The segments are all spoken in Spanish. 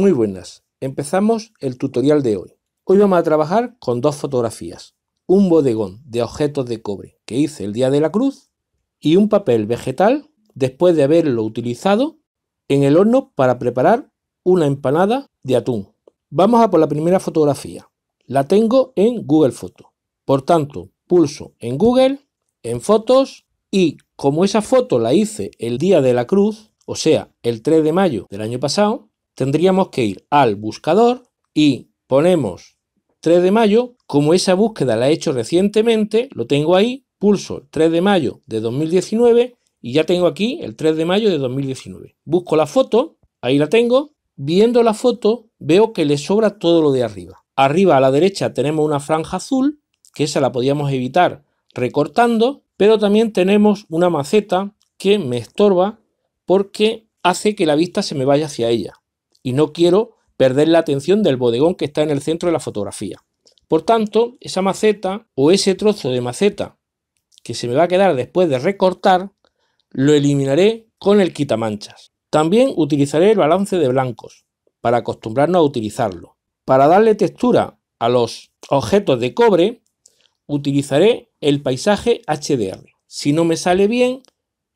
Muy buenas, empezamos el tutorial de hoy. Hoy vamos a trabajar con dos fotografías, un bodegón de objetos de cobre que hice el día de la cruz y un papel vegetal después de haberlo utilizado en el horno para preparar una empanada de atún. Vamos a por la primera fotografía. La tengo en Google Foto. Por tanto, pulso en Google, en Fotos y como esa foto la hice el día de la cruz, o sea, el 3 de mayo del año pasado, tendríamos que ir al buscador y ponemos 3 de mayo. Como esa búsqueda la he hecho recientemente, lo tengo ahí, pulso 3 de mayo de 2019 y ya tengo aquí el 3 de mayo de 2019. Busco la foto, ahí la tengo. Viendo la foto veo que le sobra todo lo de arriba. Arriba a la derecha tenemos una franja azul, que esa la podíamos evitar recortando, pero también tenemos una maceta que me estorba porque hace que la vista se me vaya hacia ella y no quiero perder la atención del bodegón que está en el centro de la fotografía. Por tanto, esa maceta o ese trozo de maceta que se me va a quedar después de recortar, lo eliminaré con el quitamanchas. También utilizaré el balance de blancos para acostumbrarnos a utilizarlo. Para darle textura a los objetos de cobre, utilizaré el paisaje HDR. Si no me sale bien,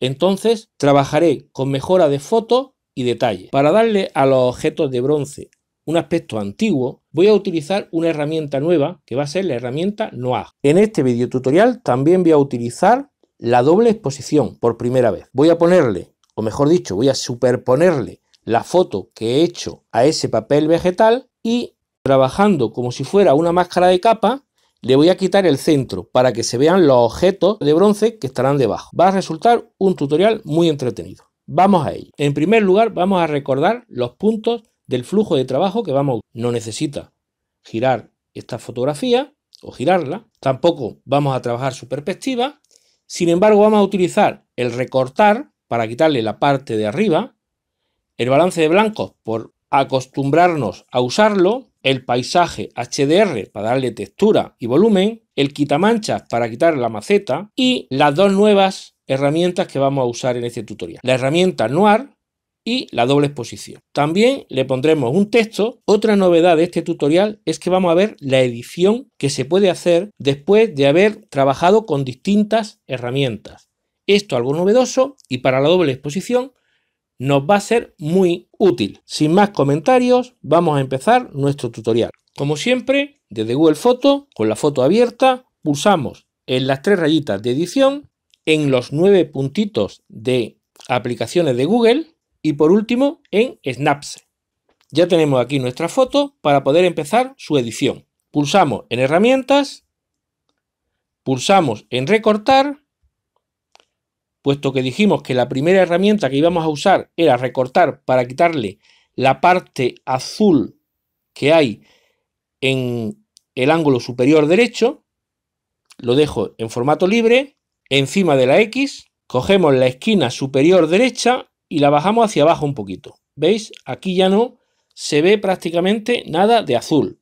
entonces trabajaré con mejora de foto detalle. Para darle a los objetos de bronce un aspecto antiguo, voy a utilizar una herramienta nueva que va a ser la herramienta Noir. En este video tutorial también voy a utilizar la doble exposición por primera vez. Voy a ponerle, o mejor dicho, voy a superponerle la foto que he hecho a ese papel vegetal y trabajando como si fuera una máscara de capa, le voy a quitar el centro para que se vean los objetos de bronce que estarán debajo. Va a resultar un tutorial muy entretenido. Vamos a ello. En primer lugar, vamos a recordar los puntos del flujo de trabajo que vamos a No necesita girar esta fotografía o girarla. Tampoco vamos a trabajar su perspectiva. Sin embargo, vamos a utilizar el recortar para quitarle la parte de arriba, el balance de blancos por acostumbrarnos a usarlo, el paisaje HDR para darle textura y volumen, el quitamanchas para quitar la maceta y las dos nuevas herramientas que vamos a usar en este tutorial. La herramienta Noir y la doble exposición. También le pondremos un texto. Otra novedad de este tutorial es que vamos a ver la edición que se puede hacer después de haber trabajado con distintas herramientas. Esto algo novedoso y para la doble exposición nos va a ser muy útil. Sin más comentarios, vamos a empezar nuestro tutorial. Como siempre, desde Google Foto, con la foto abierta, pulsamos en las tres rayitas de edición en los nueve puntitos de aplicaciones de Google y por último en Snaps. Ya tenemos aquí nuestra foto para poder empezar su edición. Pulsamos en herramientas, pulsamos en recortar, puesto que dijimos que la primera herramienta que íbamos a usar era recortar para quitarle la parte azul que hay en el ángulo superior derecho, lo dejo en formato libre encima de la X, cogemos la esquina superior derecha y la bajamos hacia abajo un poquito. ¿Veis? Aquí ya no se ve prácticamente nada de azul.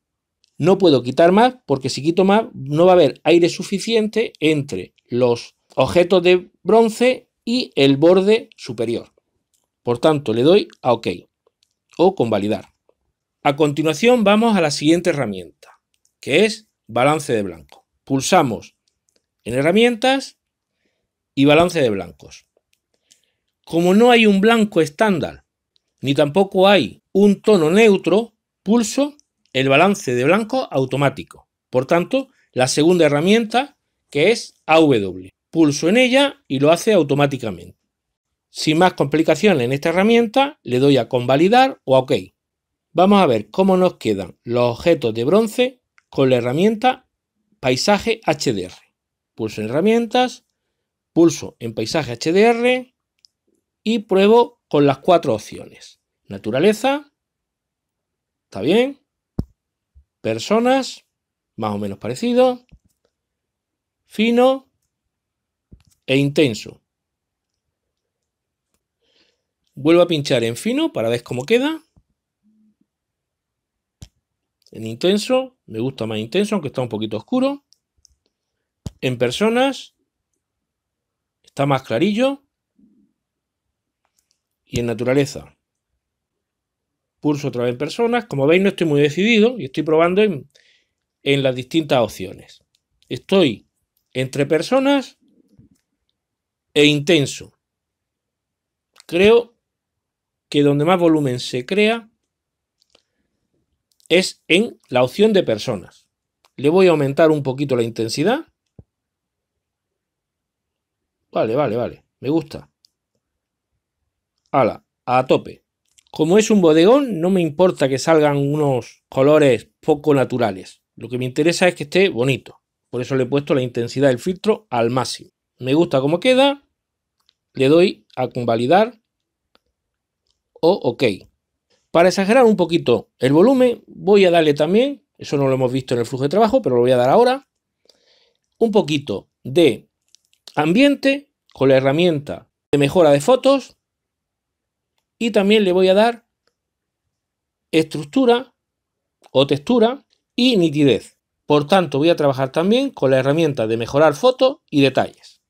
No puedo quitar más porque si quito más no va a haber aire suficiente entre los objetos de bronce y el borde superior. Por tanto, le doy a OK o con Validar. A continuación vamos a la siguiente herramienta, que es balance de blanco. Pulsamos en herramientas y balance de blancos. Como no hay un blanco estándar, ni tampoco hay un tono neutro, pulso el balance de blanco automático. Por tanto, la segunda herramienta que es AW. Pulso en ella y lo hace automáticamente. Sin más complicaciones en esta herramienta, le doy a convalidar o a OK. Vamos a ver cómo nos quedan los objetos de bronce con la herramienta Paisaje HDR. Pulso en herramientas, pulso en paisaje HDR y pruebo con las cuatro opciones. Naturaleza, está bien. Personas, más o menos parecido. Fino e intenso. Vuelvo a pinchar en fino para ver cómo queda. En intenso, me gusta más intenso, aunque está un poquito oscuro. En personas, Está más clarillo. Y en naturaleza. Pulso otra vez personas. Como veis, no estoy muy decidido y estoy probando en las distintas opciones. Estoy entre personas e intenso. Creo que donde más volumen se crea es en la opción de personas. Le voy a aumentar un poquito la intensidad Vale, vale, vale. Me gusta. ¡Hala! a tope. Como es un bodegón, no me importa que salgan unos colores poco naturales. Lo que me interesa es que esté bonito. Por eso le he puesto la intensidad del filtro al máximo. Me gusta cómo queda. Le doy a convalidar o OK. Para exagerar un poquito el volumen, voy a darle también, eso no lo hemos visto en el flujo de trabajo, pero lo voy a dar ahora, un poquito de ambiente con la herramienta de mejora de fotos y también le voy a dar estructura o textura y nitidez. Por tanto, voy a trabajar también con la herramienta de mejorar fotos y detalles.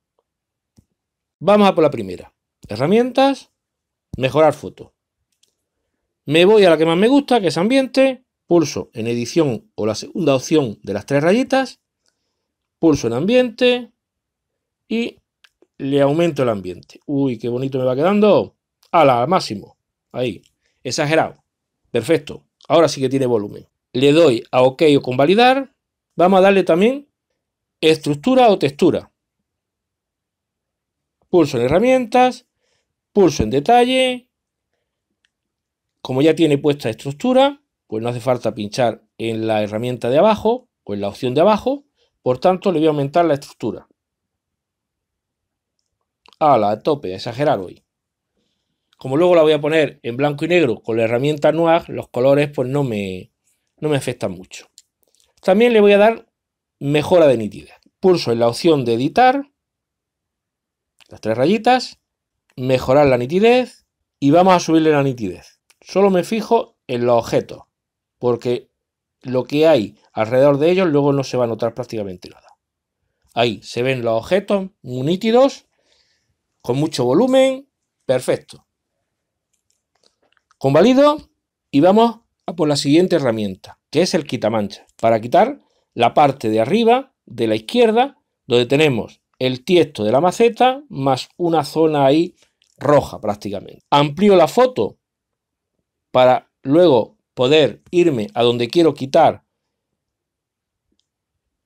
Vamos a por la primera. Herramientas, mejorar foto. Me voy a la que más me gusta, que es ambiente. Pulso en edición o la segunda opción de las tres rayitas. Pulso en ambiente y le aumento el ambiente. Uy, qué bonito me va quedando. A la máximo. Ahí. Exagerado. Perfecto. Ahora sí que tiene volumen. Le doy a OK o Validar. Vamos a darle también estructura o textura. Pulso en herramientas. Pulso en detalle. Como ya tiene puesta estructura, pues no hace falta pinchar en la herramienta de abajo o en la opción de abajo. Por tanto, le voy a aumentar la estructura. A la tope, exagerar hoy. Como luego la voy a poner en blanco y negro con la herramienta Nuag, los colores pues no me, no me afectan mucho. También le voy a dar mejora de nitidez. Pulso en la opción de editar, las tres rayitas, mejorar la nitidez y vamos a subirle la nitidez. Solo me fijo en los objetos, porque lo que hay alrededor de ellos luego no se va a notar prácticamente nada. Ahí se ven los objetos muy nítidos con mucho volumen, perfecto. Convalido y vamos a por la siguiente herramienta, que es el quitamancha, para quitar la parte de arriba de la izquierda, donde tenemos el tiesto de la maceta más una zona ahí roja prácticamente. Amplío la foto para luego poder irme a donde quiero quitar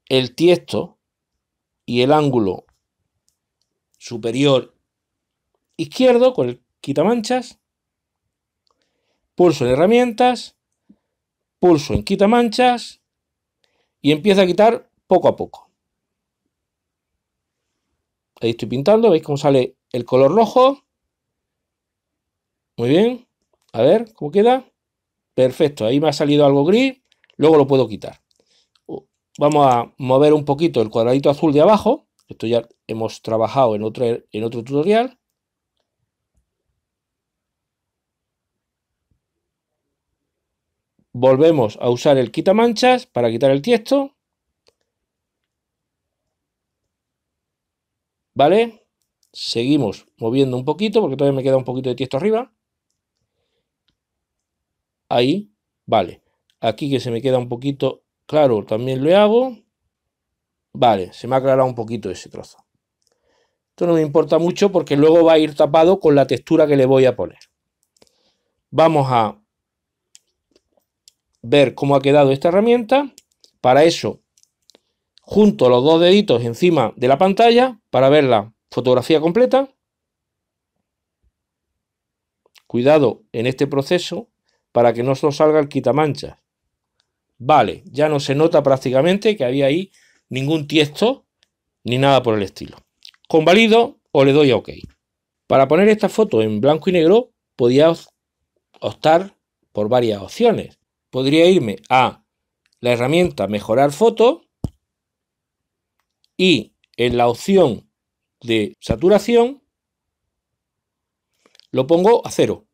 el tiesto y el ángulo superior izquierdo con el quitamanchas, pulso en herramientas, pulso en quitamanchas y empieza a quitar poco a poco. Ahí estoy pintando, veis cómo sale el color rojo. Muy bien, a ver cómo queda. Perfecto, ahí me ha salido algo gris, luego lo puedo quitar. Uh, vamos a mover un poquito el cuadradito azul de abajo, esto ya hemos trabajado en otro, en otro tutorial. volvemos a usar el quitamanchas para quitar el tiesto. ¿Vale? Seguimos moviendo un poquito porque todavía me queda un poquito de tiesto arriba. Ahí, vale. Aquí que se me queda un poquito claro, también lo hago. Vale, se me ha aclarado un poquito ese trozo. Esto no me importa mucho porque luego va a ir tapado con la textura que le voy a poner. Vamos a ver cómo ha quedado esta herramienta. Para eso, junto los dos deditos encima de la pantalla para ver la fotografía completa. Cuidado en este proceso para que no os salga el quitamanchas. Vale, ya no se nota prácticamente que había ahí ningún tiesto ni nada por el estilo. Convalido o le doy a OK. Para poner esta foto en blanco y negro podía optar por varias opciones podría irme a la herramienta mejorar foto y en la opción de saturación lo pongo a cero.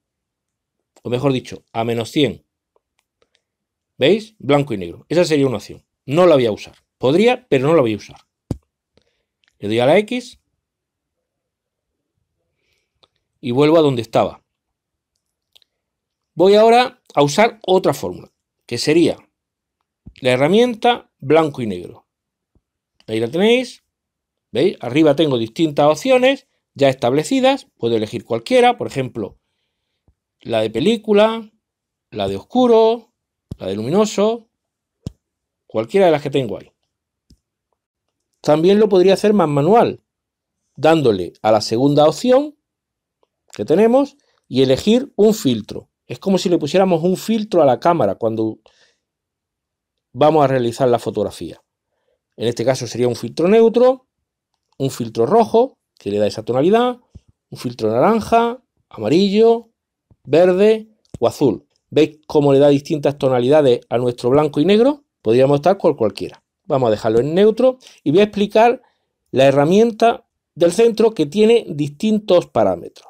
O mejor dicho, a menos 100. ¿Veis? Blanco y negro. Esa sería una opción. No la voy a usar. Podría, pero no la voy a usar. Le doy a la X. Y vuelvo a donde estaba. Voy ahora a usar otra fórmula, que sería la herramienta blanco y negro. Ahí la tenéis. ¿Veis? Arriba tengo distintas opciones ya establecidas. Puedo elegir cualquiera, por ejemplo, la de película, la de oscuro, la de luminoso, cualquiera de las que tengo ahí. También lo podría hacer más manual, dándole a la segunda opción que tenemos y elegir un filtro. Es como si le pusiéramos un filtro a la cámara cuando vamos a realizar la fotografía. En este caso sería un filtro neutro, un filtro rojo, que le da esa tonalidad, un filtro naranja, amarillo, verde o azul. ¿Veis cómo le da distintas tonalidades a nuestro blanco y negro? Podríamos estar con cualquiera. Vamos a dejarlo en neutro y voy a explicar la herramienta del centro que tiene distintos parámetros.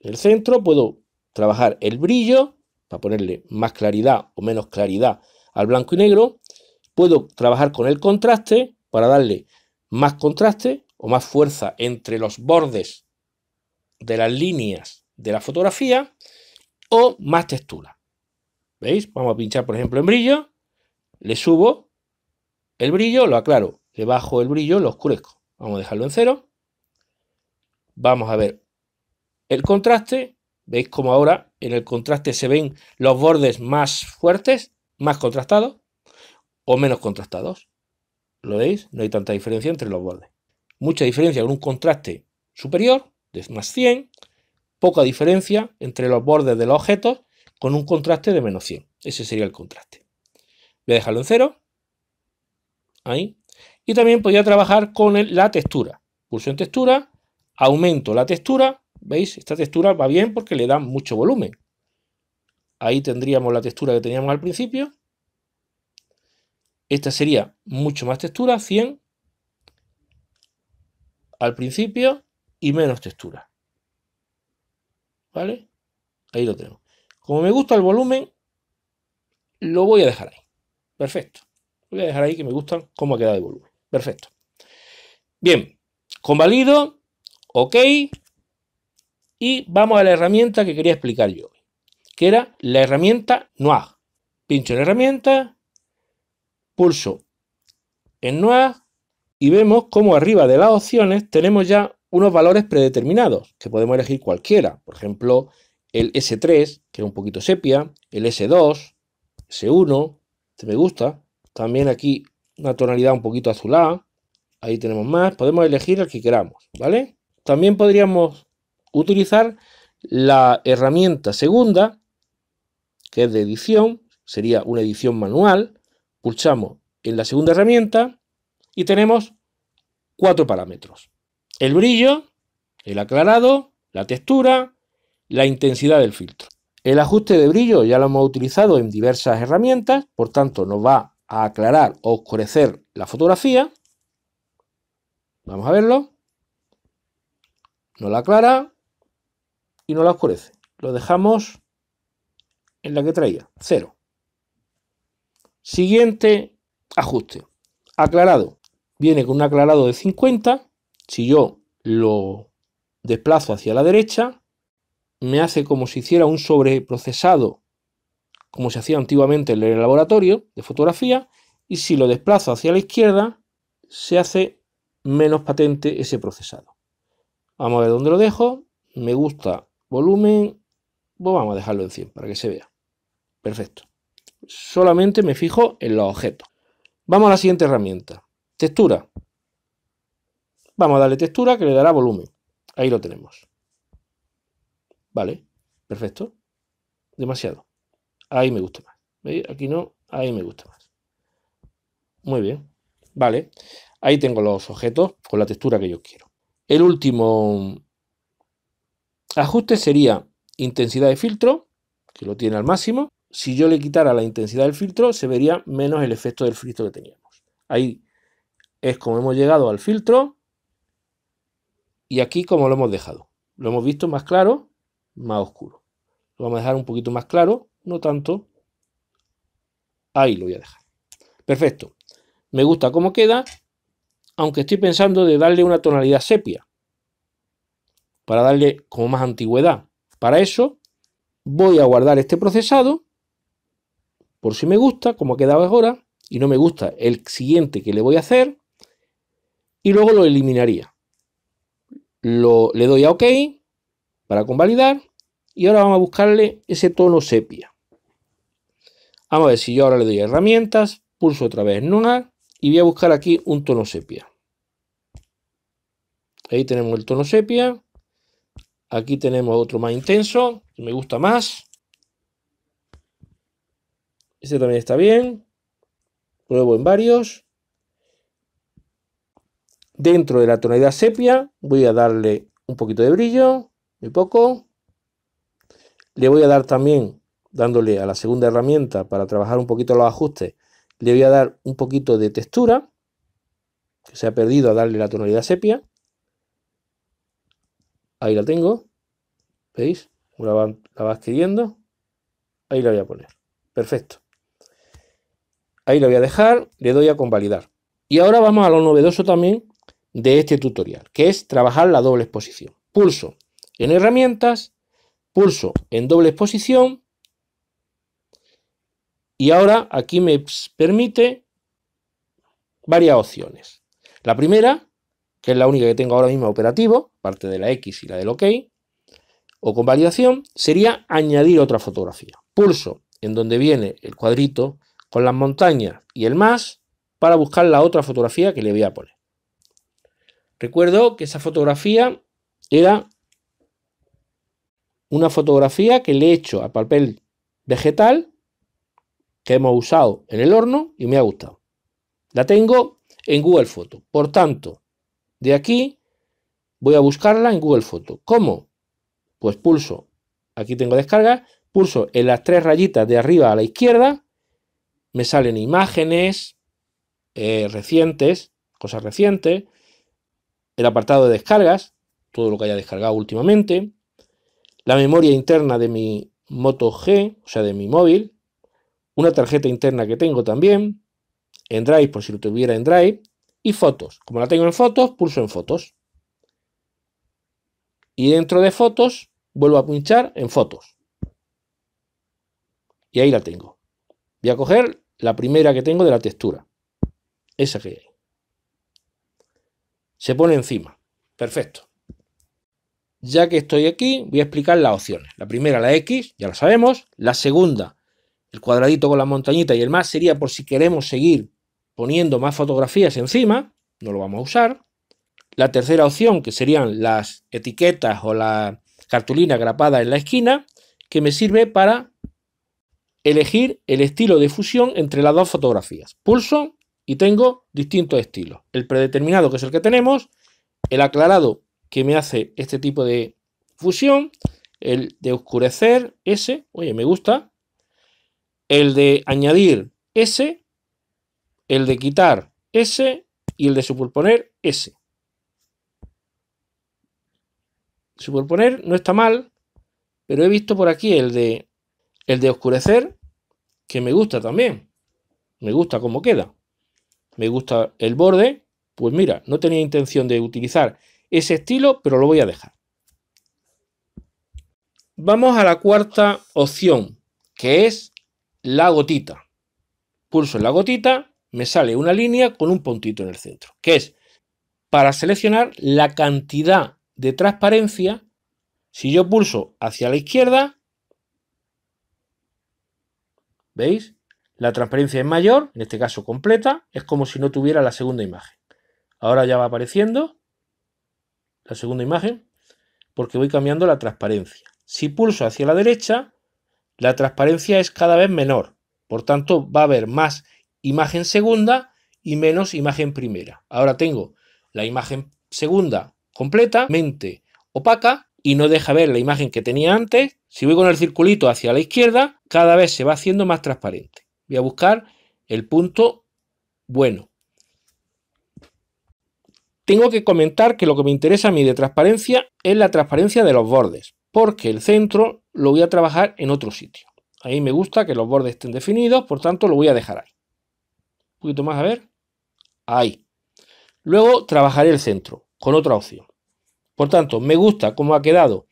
El centro puedo trabajar el brillo, para ponerle más claridad o menos claridad al blanco y negro. Puedo trabajar con el contraste para darle más contraste o más fuerza entre los bordes de las líneas de la fotografía o más textura. ¿Veis? Vamos a pinchar, por ejemplo, en brillo. Le subo el brillo, lo aclaro. Le bajo el brillo, lo oscurezco. Vamos a dejarlo en cero. Vamos a ver el contraste ¿Veis cómo ahora en el contraste se ven los bordes más fuertes, más contrastados o menos contrastados? ¿Lo veis? No hay tanta diferencia entre los bordes. Mucha diferencia con un contraste superior, de más 100, poca diferencia entre los bordes de los objetos con un contraste de menos 100. Ese sería el contraste. Voy a dejarlo en cero. Ahí. Y también podría trabajar con la textura. Pulso en textura, aumento la textura ¿Veis? Esta textura va bien porque le da mucho volumen. Ahí tendríamos la textura que teníamos al principio. Esta sería mucho más textura, 100 al principio y menos textura. ¿Vale? Ahí lo tengo Como me gusta el volumen, lo voy a dejar ahí. Perfecto. Voy a dejar ahí que me gustan cómo ha quedado el volumen. Perfecto. Bien, convalido, ok, y vamos a la herramienta que quería explicar yo, que era la herramienta Noir. Pincho en herramienta, pulso en Noir y vemos cómo arriba de las opciones tenemos ya unos valores predeterminados, que podemos elegir cualquiera. Por ejemplo, el S3, que es un poquito sepia, el S2, S1, este me gusta. También aquí una tonalidad un poquito azulada. Ahí tenemos más. Podemos elegir el que queramos, ¿vale? También podríamos utilizar la herramienta segunda, que es de edición, sería una edición manual. Pulsamos en la segunda herramienta y tenemos cuatro parámetros. El brillo, el aclarado, la textura, la intensidad del filtro. El ajuste de brillo ya lo hemos utilizado en diversas herramientas, por tanto nos va a aclarar o oscurecer la fotografía. Vamos a verlo. Nos la aclara, y no la oscurece. Lo dejamos en la que traía, cero. Siguiente ajuste. Aclarado. Viene con un aclarado de 50. Si yo lo desplazo hacia la derecha, me hace como si hiciera un sobreprocesado, como se hacía antiguamente en el laboratorio de fotografía. Y si lo desplazo hacia la izquierda, se hace menos patente ese procesado. Vamos a ver dónde lo dejo. Me gusta Volumen, pues vamos a dejarlo en 100 para que se vea. Perfecto. Solamente me fijo en los objetos. Vamos a la siguiente herramienta. Textura. Vamos a darle textura que le dará volumen. Ahí lo tenemos. Vale, perfecto. Demasiado. Ahí me gusta más. ¿Veis? Aquí no, ahí me gusta más. Muy bien. Vale. Ahí tengo los objetos con la textura que yo quiero. El último Ajuste sería intensidad de filtro, que lo tiene al máximo. Si yo le quitara la intensidad del filtro, se vería menos el efecto del filtro que teníamos. Ahí es como hemos llegado al filtro y aquí como lo hemos dejado. Lo hemos visto más claro, más oscuro. Lo vamos a dejar un poquito más claro, no tanto. Ahí lo voy a dejar. Perfecto. Me gusta cómo queda, aunque estoy pensando de darle una tonalidad sepia para darle como más antigüedad. Para eso voy a guardar este procesado por si me gusta, como ha quedado ahora, y no me gusta el siguiente que le voy a hacer, y luego lo eliminaría. Lo, le doy a OK para convalidar, y ahora vamos a buscarle ese tono sepia. Vamos a ver si yo ahora le doy a herramientas, pulso otra vez una y voy a buscar aquí un tono sepia. Ahí tenemos el tono sepia. Aquí tenemos otro más intenso, que me gusta más. Este también está bien. Pruebo en varios. Dentro de la tonalidad sepia voy a darle un poquito de brillo, muy poco. Le voy a dar también, dándole a la segunda herramienta para trabajar un poquito los ajustes, le voy a dar un poquito de textura, que se ha perdido a darle la tonalidad sepia. Ahí la tengo. ¿Veis? la va, la adquiriendo. Ahí la voy a poner. Perfecto. Ahí la voy a dejar. Le doy a convalidar. Y ahora vamos a lo novedoso también de este tutorial, que es trabajar la doble exposición. Pulso en herramientas, pulso en doble exposición. Y ahora aquí me permite varias opciones. La primera que es la única que tengo ahora mismo operativo, parte de la X y la del OK, o con validación, sería añadir otra fotografía. Pulso en donde viene el cuadrito con las montañas y el más para buscar la otra fotografía que le voy a poner. Recuerdo que esa fotografía era una fotografía que le he hecho a papel vegetal que hemos usado en el horno y me ha gustado. La tengo en Google Foto. Por tanto, de aquí voy a buscarla en Google Foto. ¿Cómo? Pues pulso, aquí tengo descarga, pulso en las tres rayitas de arriba a la izquierda, me salen imágenes eh, recientes, cosas recientes, el apartado de descargas, todo lo que haya descargado últimamente, la memoria interna de mi Moto G, o sea, de mi móvil, una tarjeta interna que tengo también, en Drive, por si lo tuviera en Drive, y fotos. Como la tengo en fotos, pulso en fotos. Y dentro de fotos, vuelvo a pinchar en fotos. Y ahí la tengo. Voy a coger la primera que tengo de la textura. Esa que hay. Se pone encima. Perfecto. Ya que estoy aquí, voy a explicar las opciones. La primera, la X, ya lo sabemos. La segunda, el cuadradito con la montañita y el más sería por si queremos seguir poniendo más fotografías encima, no lo vamos a usar. La tercera opción, que serían las etiquetas o la cartulina grapada en la esquina, que me sirve para elegir el estilo de fusión entre las dos fotografías. Pulso y tengo distintos estilos. El predeterminado, que es el que tenemos, el aclarado, que me hace este tipo de fusión, el de oscurecer, ese, oye, me gusta, el de añadir, ese, el de quitar S y el de superponer S. Superponer no está mal, pero he visto por aquí el de, el de oscurecer, que me gusta también. Me gusta cómo queda. Me gusta el borde. Pues mira, no tenía intención de utilizar ese estilo, pero lo voy a dejar. Vamos a la cuarta opción, que es la gotita. Pulso en la gotita me sale una línea con un puntito en el centro, que es para seleccionar la cantidad de transparencia. Si yo pulso hacia la izquierda, ¿veis? La transparencia es mayor, en este caso completa, es como si no tuviera la segunda imagen. Ahora ya va apareciendo la segunda imagen porque voy cambiando la transparencia. Si pulso hacia la derecha, la transparencia es cada vez menor, por tanto va a haber más imagen segunda y menos imagen primera. Ahora tengo la imagen segunda completamente opaca y no deja ver la imagen que tenía antes. Si voy con el circulito hacia la izquierda, cada vez se va haciendo más transparente. Voy a buscar el punto bueno. Tengo que comentar que lo que me interesa a mí de transparencia es la transparencia de los bordes, porque el centro lo voy a trabajar en otro sitio. A mí me gusta que los bordes estén definidos, por tanto lo voy a dejar ahí poquito más, a ver. Ahí. Luego trabajaré el centro con otra opción. Por tanto, me gusta cómo ha quedado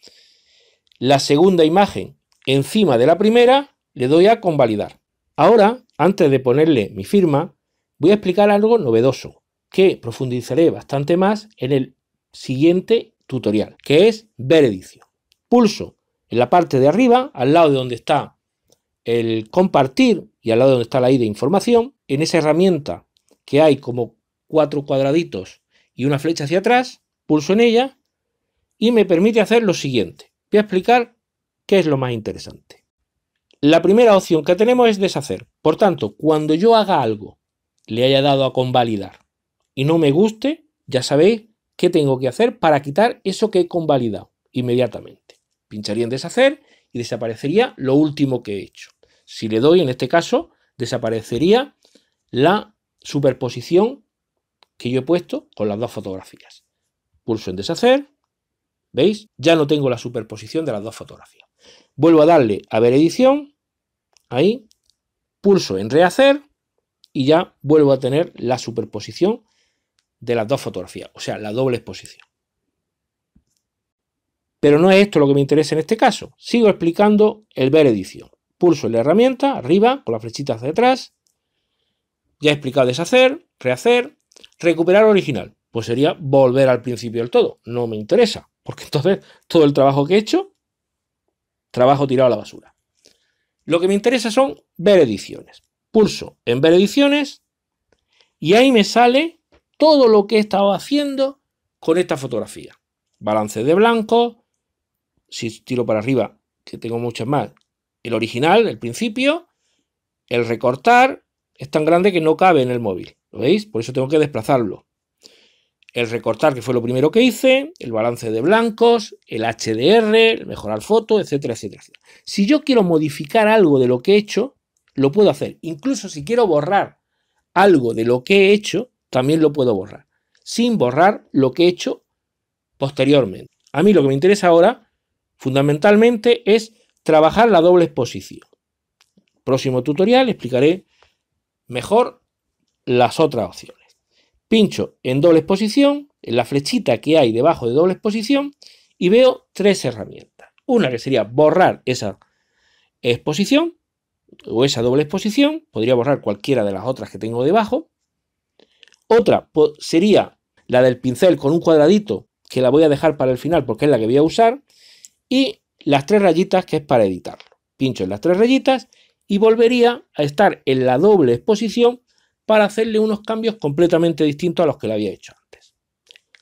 la segunda imagen encima de la primera, le doy a convalidar. Ahora, antes de ponerle mi firma, voy a explicar algo novedoso, que profundizaré bastante más en el siguiente tutorial, que es ver edición. Pulso en la parte de arriba, al lado de donde está el compartir y al lado de donde está la I de información, en esa herramienta que hay como cuatro cuadraditos y una flecha hacia atrás, pulso en ella y me permite hacer lo siguiente. Voy a explicar qué es lo más interesante. La primera opción que tenemos es deshacer. Por tanto, cuando yo haga algo, le haya dado a convalidar y no me guste, ya sabéis qué tengo que hacer para quitar eso que he convalidado inmediatamente. Pincharía en deshacer y desaparecería lo último que he hecho. Si le doy, en este caso, desaparecería la superposición que yo he puesto con las dos fotografías. Pulso en deshacer, ¿veis? Ya no tengo la superposición de las dos fotografías. Vuelvo a darle a ver edición, ahí, pulso en rehacer y ya vuelvo a tener la superposición de las dos fotografías, o sea, la doble exposición. Pero no es esto lo que me interesa en este caso. Sigo explicando el ver edición. Pulso en la herramienta, arriba, con la flechita hacia atrás, ya he explicado deshacer, rehacer, recuperar original. Pues sería volver al principio del todo. No me interesa, porque entonces todo el trabajo que he hecho, trabajo tirado a la basura. Lo que me interesa son ver ediciones. Pulso en ver ediciones y ahí me sale todo lo que he estado haciendo con esta fotografía. Balance de blanco, si tiro para arriba, que tengo muchas más, el original, el principio, el recortar, es tan grande que no cabe en el móvil. ¿Lo veis? Por eso tengo que desplazarlo. El recortar, que fue lo primero que hice, el balance de blancos, el HDR, el mejorar foto, etcétera, etcétera, etcétera. Si yo quiero modificar algo de lo que he hecho, lo puedo hacer. Incluso si quiero borrar algo de lo que he hecho, también lo puedo borrar. Sin borrar lo que he hecho posteriormente. A mí lo que me interesa ahora, fundamentalmente, es trabajar la doble exposición. Próximo tutorial explicaré mejor las otras opciones. Pincho en doble exposición, en la flechita que hay debajo de doble exposición, y veo tres herramientas. Una que sería borrar esa exposición o esa doble exposición, podría borrar cualquiera de las otras que tengo debajo. Otra sería la del pincel con un cuadradito que la voy a dejar para el final porque es la que voy a usar. Y las tres rayitas que es para editarlo. Pincho en las tres rayitas y volvería a estar en la doble exposición para hacerle unos cambios completamente distintos a los que le había hecho antes.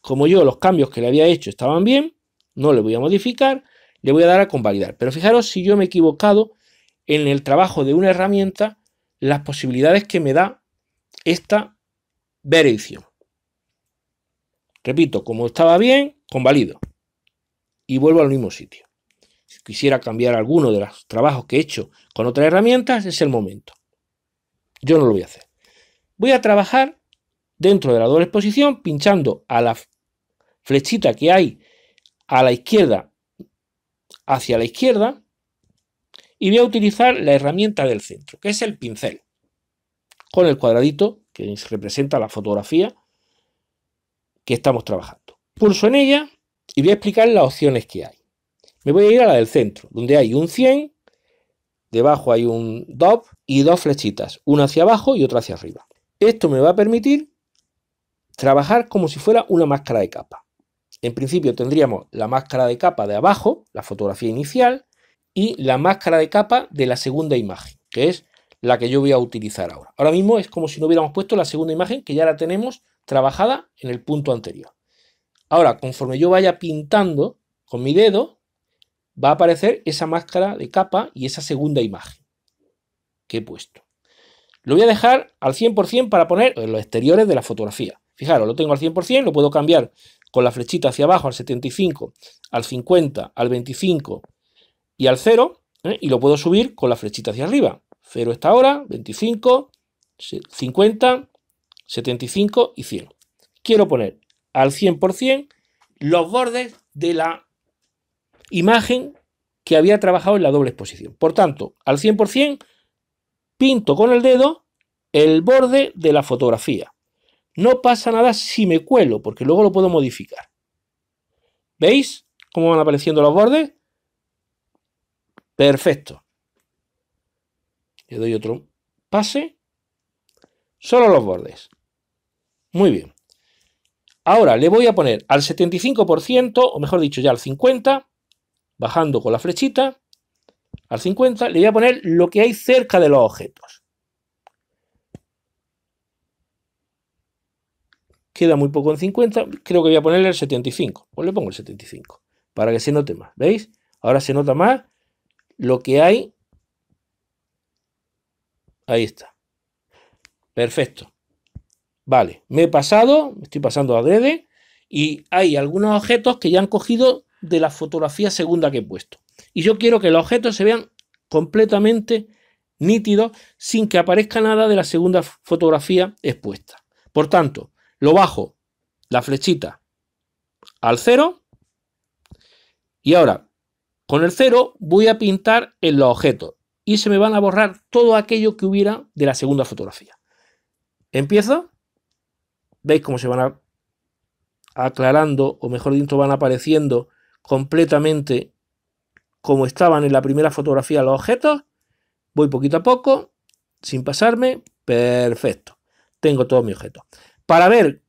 Como yo los cambios que le había hecho estaban bien, no le voy a modificar, le voy a dar a convalidar. Pero fijaros si yo me he equivocado en el trabajo de una herramienta, las posibilidades que me da esta versión Repito, como estaba bien, convalido. Y vuelvo al mismo sitio. Si quisiera cambiar alguno de los trabajos que he hecho con otras herramientas, es el momento. Yo no lo voy a hacer. Voy a trabajar dentro de la doble exposición pinchando a la flechita que hay a la izquierda hacia la izquierda y voy a utilizar la herramienta del centro, que es el pincel, con el cuadradito que representa la fotografía que estamos trabajando. Pulso en ella y voy a explicar las opciones que hay. Me voy a ir a la del centro, donde hay un 100, debajo hay un DOP y dos flechitas, una hacia abajo y otra hacia arriba. Esto me va a permitir trabajar como si fuera una máscara de capa. En principio tendríamos la máscara de capa de abajo, la fotografía inicial, y la máscara de capa de la segunda imagen, que es la que yo voy a utilizar ahora. Ahora mismo es como si no hubiéramos puesto la segunda imagen que ya la tenemos trabajada en el punto anterior. Ahora, conforme yo vaya pintando con mi dedo, va a aparecer esa máscara de capa y esa segunda imagen que he puesto. Lo voy a dejar al 100% para poner en los exteriores de la fotografía. Fijaros, lo tengo al 100%, lo puedo cambiar con la flechita hacia abajo al 75, al 50, al 25 y al 0, ¿eh? y lo puedo subir con la flechita hacia arriba. 0 está ahora, 25, 50, 75 y 100. Quiero poner al 100% los bordes de la imagen que había trabajado en la doble exposición. Por tanto, al 100% pinto con el dedo el borde de la fotografía. No pasa nada si me cuelo, porque luego lo puedo modificar. ¿Veis cómo van apareciendo los bordes? Perfecto. Le doy otro pase. Solo los bordes. Muy bien. Ahora le voy a poner al 75%, o mejor dicho ya al 50%, bajando con la flechita al 50, le voy a poner lo que hay cerca de los objetos. Queda muy poco en 50, creo que voy a ponerle el 75. Pues le pongo el 75, para que se note más. ¿Veis? Ahora se nota más lo que hay. Ahí está. Perfecto. Vale, me he pasado, me estoy pasando a Drede. y hay algunos objetos que ya han cogido de la fotografía segunda que he puesto. Y yo quiero que los objetos se vean completamente nítidos sin que aparezca nada de la segunda fotografía expuesta. Por tanto, lo bajo la flechita al cero y ahora con el cero voy a pintar en los objetos y se me van a borrar todo aquello que hubiera de la segunda fotografía. Empiezo. ¿Veis cómo se van a aclarando o mejor dicho van apareciendo completamente como estaban en la primera fotografía los objetos. Voy poquito a poco, sin pasarme. Perfecto. Tengo todos mis objetos. Para ver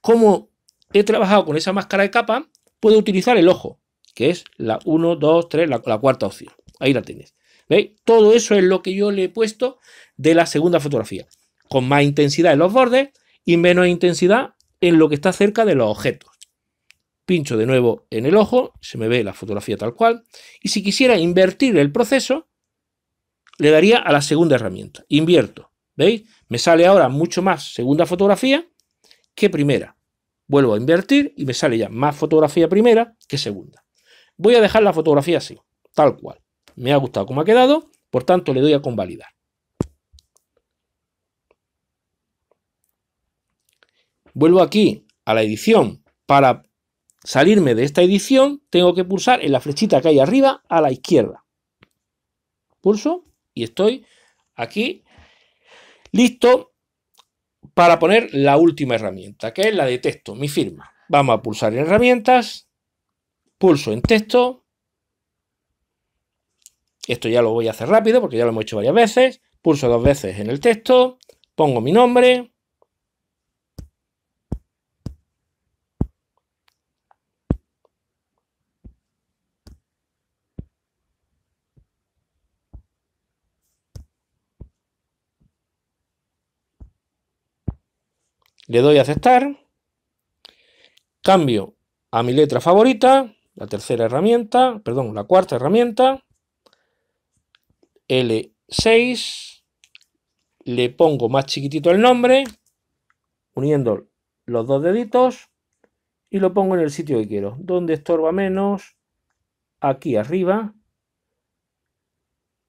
cómo he trabajado con esa máscara de capa, puedo utilizar el ojo, que es la 1, 2, 3, la, cuarta opción. Ahí la tienes. ¿Veis? Todo eso es lo que yo le he puesto de la segunda fotografía. Con más intensidad en los bordes y menos intensidad en lo que está cerca de los objetos pincho de nuevo en el ojo, se me ve la fotografía tal cual, y si quisiera invertir el proceso, le daría a la segunda herramienta, invierto, ¿veis? Me sale ahora mucho más segunda fotografía que primera. Vuelvo a invertir y me sale ya más fotografía primera que segunda. Voy a dejar la fotografía así, tal cual. Me ha gustado como ha quedado, por tanto le doy a convalidar. Vuelvo aquí a la edición para salirme de esta edición, tengo que pulsar en la flechita que hay arriba a la izquierda. Pulso y estoy aquí listo para poner la última herramienta, que es la de texto, mi firma. Vamos a pulsar en herramientas, pulso en texto. Esto ya lo voy a hacer rápido porque ya lo hemos hecho varias veces. Pulso dos veces en el texto, pongo mi nombre, Le doy a aceptar. Cambio a mi letra favorita, la tercera herramienta, perdón, la cuarta herramienta. L6. Le pongo más chiquitito el nombre, uniendo los dos deditos y lo pongo en el sitio que quiero. Donde estorba menos, aquí arriba,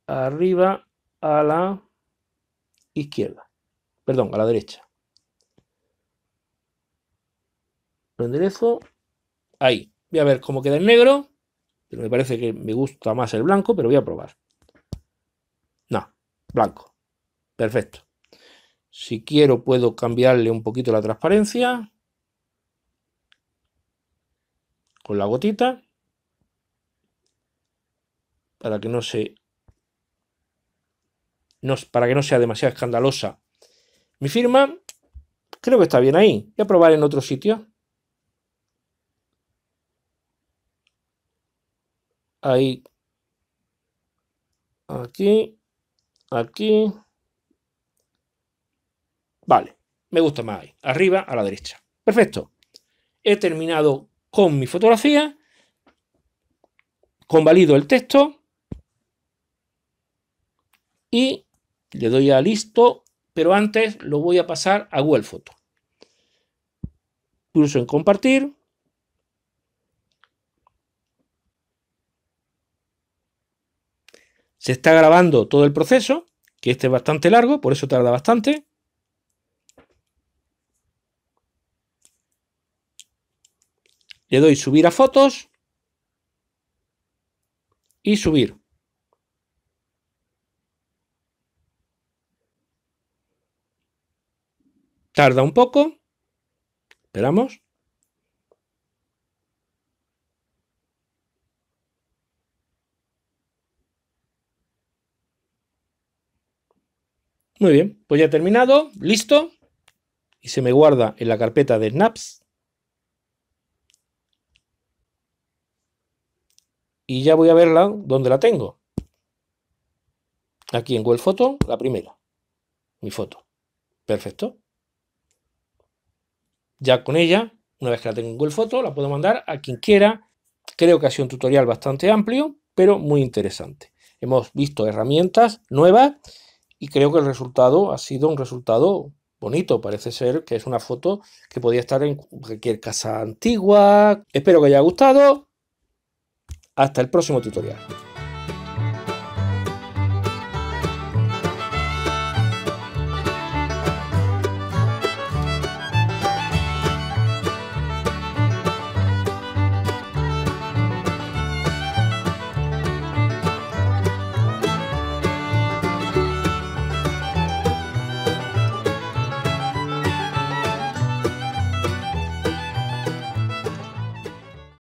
arriba a la izquierda, perdón, a la derecha. lo enderezo, ahí. Voy a ver cómo queda el negro, pero me parece que me gusta más el blanco, pero voy a probar. No, blanco. Perfecto. Si quiero puedo cambiarle un poquito la transparencia con la gotita para que no se para que no sea demasiado escandalosa mi firma creo que está bien ahí voy a probar en otro sitio ahí, aquí, aquí. Vale, me gusta más ahí, arriba a la derecha. Perfecto. He terminado con mi fotografía, convalido el texto y le doy a listo, pero antes lo voy a pasar a Google Photo. Pulso en compartir Se está grabando todo el proceso, que este es bastante largo, por eso tarda bastante. Le doy subir a fotos y subir. Tarda un poco. Esperamos. Muy bien, pues ya he terminado, listo. Y se me guarda en la carpeta de snaps. Y ya voy a verla donde la tengo. Aquí en Google Foto, la primera. Mi foto. Perfecto. Ya con ella, una vez que la tengo en Google Photo, la puedo mandar a quien quiera. Creo que ha sido un tutorial bastante amplio, pero muy interesante. Hemos visto herramientas nuevas y creo que el resultado ha sido un resultado bonito. Parece ser que es una foto que podía estar en cualquier casa antigua. Espero que haya gustado. Hasta el próximo tutorial.